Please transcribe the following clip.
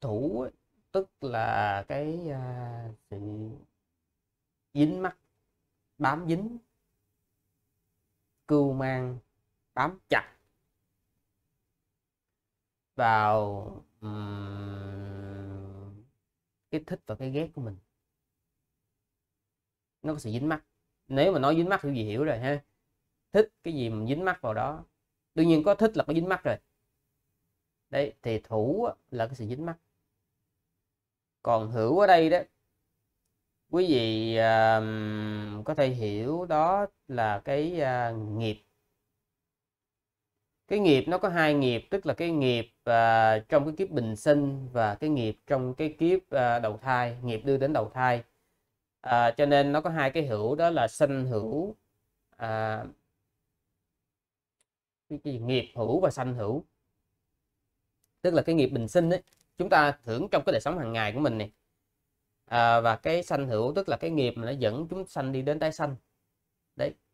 thủ tức là cái à, sự dính mắt bám dính cưu mang bám chặt vào cái thích và cái ghét của mình nó có sự dính mắt nếu mà nói dính mắt thì gì hiểu rồi ha thích cái gì mà dính mắt vào đó đương nhiên có thích là có dính mắt rồi đấy thì thủ là cái sự dính mắt còn hữu ở đây đó quý vị um, có thể hiểu đó là cái uh, nghiệp cái nghiệp nó có hai nghiệp tức là cái nghiệp uh, trong cái kiếp bình sinh và cái nghiệp trong cái kiếp uh, đầu thai nghiệp đưa đến đầu thai à, cho nên nó có hai cái hữu đó là sanh hữu à, cái, cái nghiệp hữu và sanh hữu tức là cái nghiệp bình sinh ấy chúng ta thưởng trong cái đời sống hàng ngày của mình này à, và cái sanh hữu tức là cái nghiệp mà nó dẫn chúng sanh đi đến tái sanh đấy